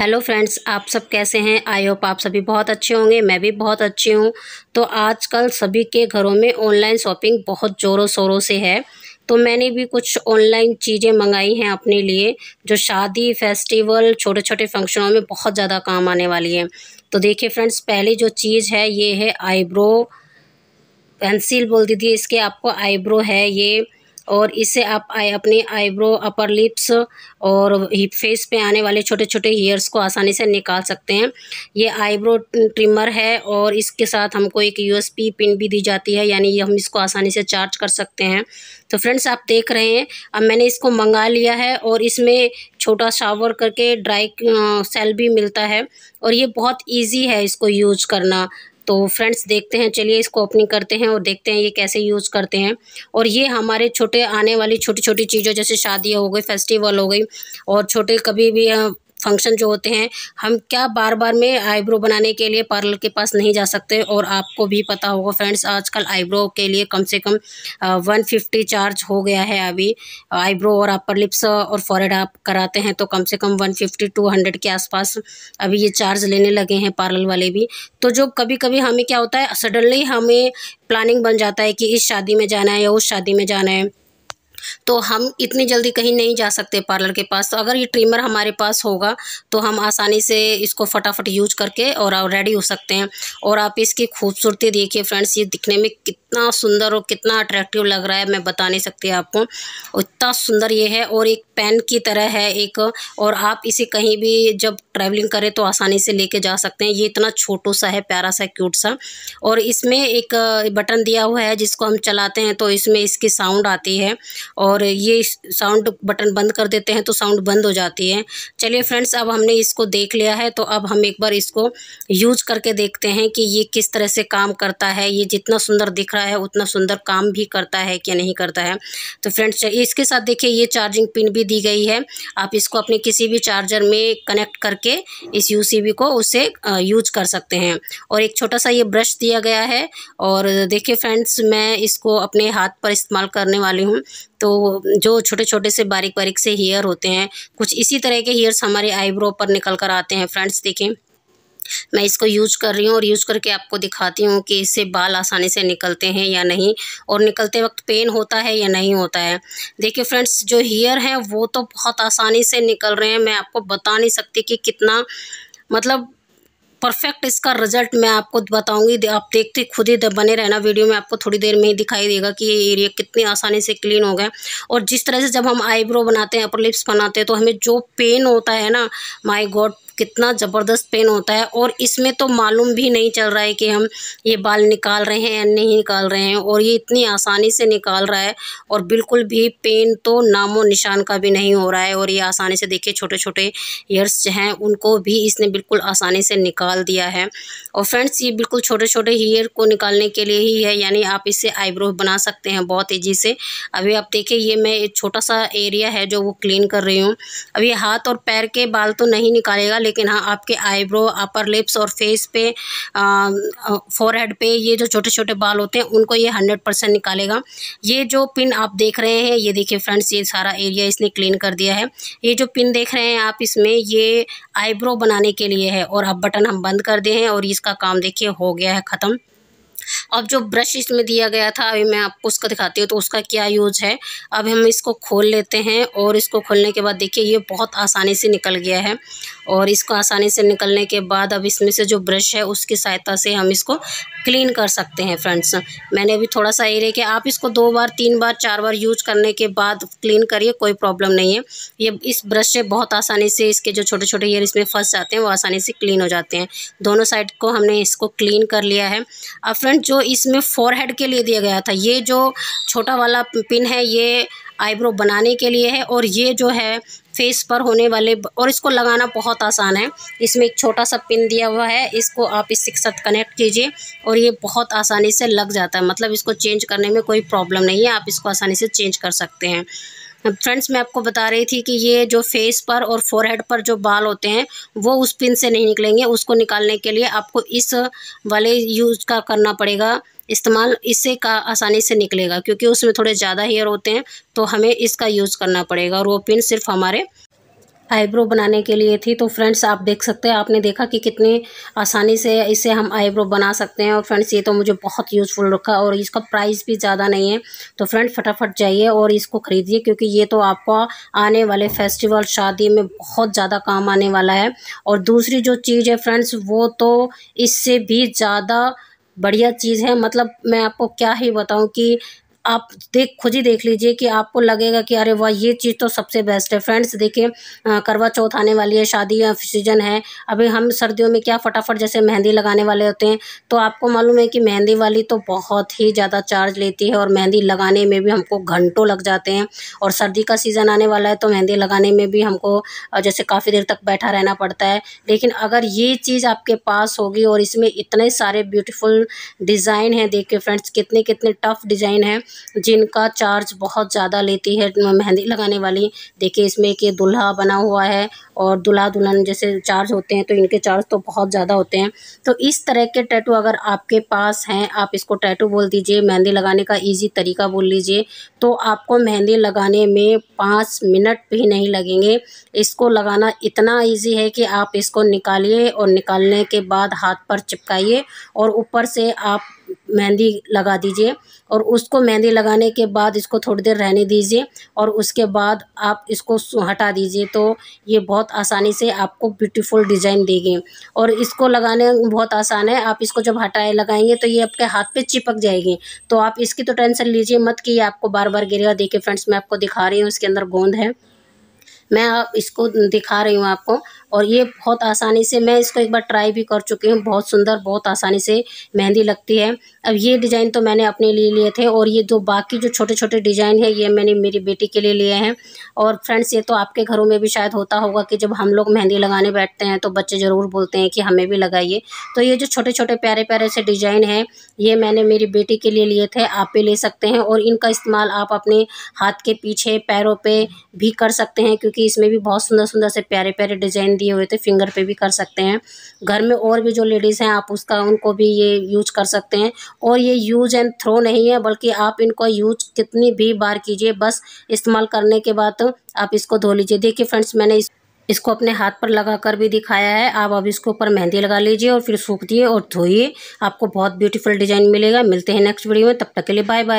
hello friends आप सब कैसे हैं आई होप आप सभी बहुत अच्छे होंगे मैं भी बहुत अच्छी हूँ तो आजकल सभी के घरों में ऑनलाइन शॉपिंग बहुत ज़ोरों शोरों से है तो मैंने भी कुछ ऑनलाइन चीज़ें मंगाई हैं अपने लिए जो शादी फेस्टिवल छोटे छोटे फंक्शनों में बहुत ज़्यादा काम आने वाली है तो देखिए फ्रेंड्स पहली जो चीज़ है ये है आईब्रो पेंसिल बोल दीजिए इसके आपको आईब्रो है ये और इससे आप आई अपने आईब्रो अपर लिप्स और फेस पे आने वाले छोटे छोटे हेयर्स को आसानी से निकाल सकते हैं ये आईब्रो ट्रिमर है और इसके साथ हमको एक यूएसपी पिन भी दी जाती है यानी हम इसको आसानी से चार्ज कर सकते हैं तो फ्रेंड्स आप देख रहे हैं अब मैंने इसको मंगा लिया है और इसमें छोटा शावर करके ड्राई सेल भी मिलता है और ये बहुत ईजी है इसको यूज करना तो फ्रेंड्स देखते हैं चलिए इसको ओपनिंग करते हैं और देखते हैं ये कैसे यूज़ करते हैं और ये हमारे छोटे आने वाली छोटी छोटी चीज़ों जैसे शादियाँ हो गई फेस्टिवल हो गई और छोटे कभी भी फंक्शन जो होते हैं हम क्या बार बार में आईब्रो बनाने के लिए पार्लर के पास नहीं जा सकते और आपको भी पता होगा फ्रेंड्स आजकल आईब्रो के लिए कम से कम वन फिफ्टी चार्ज हो गया है अभी आईब्रो और अपर लिप्स और फॉरहेड आप कराते हैं तो कम से कम वन फिफ्टी टू हंड्रेड के आसपास अभी ये चार्ज लेने लगे हैं पार्लर वाले भी तो जो कभी कभी हमें क्या होता है सडनली हमें प्लानिंग बन जाता है कि इस शादी में जाना है या उस शादी में जाना है तो हम इतनी जल्दी कहीं नहीं जा सकते पार्लर के पास तो अगर ये ट्रिमर हमारे पास होगा तो हम आसानी से इसको फटाफट यूज करके और रेडी हो सकते हैं और आप इसकी खूबसूरती देखिए फ्रेंड्स ये दिखने में कितना सुंदर और कितना अट्रैक्टिव लग रहा है मैं बता नहीं सकती आपको इतना सुंदर ये है और एक पेन की तरह है एक और आप इसे कहीं भी जब ट्रैवलिंग करें तो आसानी से लेके जा सकते हैं ये इतना छोटो सा है प्यारा सा क्यूट सा और इसमें एक बटन दिया हुआ है जिसको हम चलाते हैं तो इसमें इसकी साउंड आती है और ये साउंड बटन बंद कर देते हैं तो साउंड बंद हो जाती है चलिए फ्रेंड्स अब हमने इसको देख लिया है तो अब हम एक बार इसको यूज करके देखते हैं कि ये किस तरह से काम करता है ये जितना सुंदर दिख रहा है उतना सुंदर काम भी करता है क्या नहीं करता है तो फ्रेंड्स इसके साथ देखिए ये चार्जिंग पिन भी दी गई है आप इसको अपने किसी भी चार्जर में कनेक्ट करके इस यू को उसे यूज कर सकते हैं और एक छोटा सा ये ब्रश दिया गया है और देखिए फ्रेंड्स मैं इसको अपने हाथ पर इस्तेमाल करने वाली हूँ तो तो जो छोटे छोटे से बारीक बारीक से हेयर होते हैं कुछ इसी तरह के हेयर्स हमारे आईब्रो पर निकल कर आते हैं फ्रेंड्स देखें मैं इसको यूज कर रही हूँ और यूज़ करके आपको दिखाती हूँ कि इससे बाल आसानी से निकलते हैं या नहीं और निकलते वक्त पेन होता है या नहीं होता है देखिए फ्रेंड्स जो हेयर हैं वो तो बहुत आसानी से निकल रहे हैं मैं आपको बता नहीं सकती कि कितना मतलब परफेक्ट इसका रिजल्ट मैं आपको बताऊंगी दे, आप देखते खुद ही बने रहना वीडियो में आपको थोड़ी देर में ही दिखाई देगा कि ये एरिया कितनी आसानी से क्लीन हो गया और जिस तरह से जब हम आईब्रो बनाते हैं अपर लिप्स बनाते हैं तो हमें जो पेन होता है ना माई गॉड कितना ज़बरदस्त पेन होता है और इसमें तो मालूम भी नहीं चल रहा है कि हम ये बाल निकाल रहे हैं या नहीं निकाल रहे हैं और ये इतनी आसानी से निकाल रहा है और बिल्कुल भी पेन तो नामो निशान का भी नहीं हो रहा है और ये आसानी से देखिए छोटे छोटे ईयर्स हैं उनको भी इसने बिल्कुल आसानी से निकाल दिया है और फ्रेंड्स ये बिल्कुल छोटे छोटे हेयर को निकालने के लिए ही है यानी आप इससे आईब्रो बना सकते हैं बहुत तेज़ी से अभी आप देखिए ये मैं एक छोटा सा एरिया है जो वो क्लीन कर रही हूँ अभी हाथ और पैर के बाल तो नहीं निकालेगा लेकिन हाँ आपके आईब्रो अपर लिप्स और फेस पे फोरहेड पे ये जो छोटे छोटे बाल होते हैं उनको ये हंड्रेड परसेंट निकालेगा ये जो पिन आप देख रहे हैं ये देखिए फ्रेंड्स ये सारा एरिया इसने क्लीन कर दिया है ये जो पिन देख रहे हैं आप इसमें ये आईब्रो बनाने के लिए है और अब बटन हम बंद कर दिए हैं और इसका काम देखिए हो गया है ख़त्म अब जो ब्रश इसमें दिया गया था अभी मैं आपको उसका दिखाती हूँ तो उसका क्या यूज है अब हम इसको खोल लेते हैं और इसको खोलने के बाद देखिए ये बहुत आसानी से निकल गया है और इसको आसानी से निकलने के बाद अब इसमें से जो ब्रश है उसकी सहायता से हम इसको क्लीन कर सकते हैं फ्रेंड्स मैंने अभी थोड़ा सा एरिया किया आप इसको दो बार तीन बार चार बार यूज करने के बाद क्लीन करिए कोई प्रॉब्लम नहीं है ये इस ब्रश से बहुत आसानी से इसके जो छोटे छोटे ईयर इसमें फंस जाते हैं वो आसानी से क्लीन हो जाते हैं दोनों साइड को हमने इसको क्लीन कर लिया है अब फ्रेंड जो इसमें फोर के लिए दिया गया था ये जो छोटा वाला पिन है ये आईब्रो बनाने के लिए है और ये जो है फेस पर होने वाले और इसको लगाना बहुत आसान है इसमें एक छोटा सा पिन दिया हुआ है इसको आप इसके साथ कनेक्ट कीजिए और ये बहुत आसानी से लग जाता है मतलब इसको चेंज करने में कोई प्रॉब्लम नहीं है आप इसको आसानी से चेंज कर सकते हैं फ्रेंड्स मैं आपको बता रही थी कि ये जो फेस पर और फोरहेड पर जो बाल होते हैं वो उस पिन से नहीं निकलेंगे उसको निकालने के लिए आपको इस वाले यूज़ का करना पड़ेगा इस्तेमाल इसे का आसानी से निकलेगा क्योंकि उसमें थोड़े ज़्यादा हेयर होते हैं तो हमें इसका यूज़ करना पड़ेगा और वो पिन सिर्फ हमारे आईब्रो बनाने के लिए थी तो फ्रेंड्स आप देख सकते हैं आपने देखा कि कितनी आसानी से इसे हम आईब्रो बना सकते हैं और फ्रेंड्स ये तो मुझे बहुत यूज़फुल रखा और इसका प्राइस भी ज़्यादा नहीं है तो फ्रेंड्स फटाफट जाइए और इसको ख़रीदिए क्योंकि ये तो आपको आने वाले फेस्टिवल शादी में बहुत ज़्यादा काम आने वाला है और दूसरी जो चीज़ है फ्रेंड्स वो तो इससे भी ज़्यादा बढ़िया चीज़ है मतलब मैं आपको क्या ही बताऊँ कि आप देख खुद ही देख लीजिए कि आपको लगेगा कि अरे वाह ये चीज़ तो सबसे बेस्ट है फ्रेंड्स देखिए करवा चौथ आने वाली है शादी या सीजन है अभी हम सर्दियों में क्या फटाफट जैसे मेहंदी लगाने वाले होते हैं तो आपको मालूम है कि मेहंदी वाली तो बहुत ही ज़्यादा चार्ज लेती है और मेहंदी लगाने में भी हमको घंटों लग जाते हैं और सर्दी का सीज़न आने वाला है तो मेहंदी लगाने में भी हमको जैसे काफ़ी देर तक बैठा रहना पड़ता है लेकिन अगर ये चीज़ आपके पास होगी और इसमें इतने सारे ब्यूटीफुल डिज़ाइन हैं देखिए फ्रेंड्स कितने कितने टफ डिज़ाइन हैं जिनका चार्ज बहुत ज़्यादा लेती है मेहंदी लगाने वाली देखिए इसमें एक ये दूल्हा बना हुआ है और दूल्हा दुल्हन जैसे चार्ज होते हैं तो इनके चार्ज तो बहुत ज़्यादा होते हैं तो इस तरह के टैटू अगर आपके पास हैं आप इसको टैटू बोल दीजिए मेहंदी लगाने का ईजी तरीका बोल लीजिए तो आपको मेहंदी लगाने में पाँच मिनट भी नहीं लगेंगे इसको लगाना इतना ईजी है कि आप इसको निकालिए और निकालने के बाद हाथ पर चिपकाइए और ऊपर से आप मेहंदी लगा दीजिए और उसको मेहंदी लगाने के बाद इसको थोड़ी देर रहने दीजिए और उसके बाद आप इसको हटा दीजिए तो ये बहुत आसानी से आपको ब्यूटीफुल डिज़ाइन देगी और इसको लगाने बहुत आसान है आप इसको जब हटाए लगाएंगे तो ये आपके हाथ पे चिपक जाएगी तो आप इसकी तो टेंशन लीजिए मत कि ये आपको बार बार गिरेगा देखिए फ्रेंड्स मैं आपको दिखा रही हूँ इसके अंदर गोंद है मैं इसको दिखा रही हूँ आपको और ये बहुत आसानी से मैं इसको एक बार ट्राई भी कर चुकी हूँ बहुत सुंदर बहुत आसानी से मेहंदी लगती है अब ये डिज़ाइन तो मैंने अपने लिए लिए थे और ये जो बाकी जो छोटे छोटे डिज़ाइन है ये मैंने मेरी बेटी के लिए लिए हैं और फ्रेंड्स ये तो आपके घरों में भी शायद होता होगा कि जब हम लोग मेहंदी लगाने बैठते हैं तो बच्चे ज़रूर बोलते हैं कि हमें भी लगाइए तो ये जो छोटे छोटे प्यारे प्यारे से डिज़ाइन हैं ये मैंने मेरी बेटी के लिए लिए थे आप भी ले सकते हैं और इनका इस्तेमाल आप अपने हाथ के पीछे पैरों पर भी कर सकते हैं क्योंकि थी इसमें भी बहुत सुंदर सुंदर से प्यारे प्यारे डिजाइन दिए हुए थे फिंगर पे भी कर सकते हैं घर में और भी जो लेडीज़ हैं आप उसका उनको भी ये यूज कर सकते हैं और ये यूज एंड थ्रो नहीं है बल्कि आप इनको यूज कितनी भी बार कीजिए बस इस्तेमाल करने के बाद तो आप इसको धो लीजिए देखिए फ्रेंड्स मैंने इस इसको अपने हाथ पर लगा कर भी दिखाया है आप अब इसके ऊपर मेहंदी लगा लीजिए और फिर सूख दिए और धोइए आपको बहुत ब्यूटीफुल डिजाइन मिलेगा मिलते हैं नेक्स्ट वीडियो में तब तक के लिए बाय बाय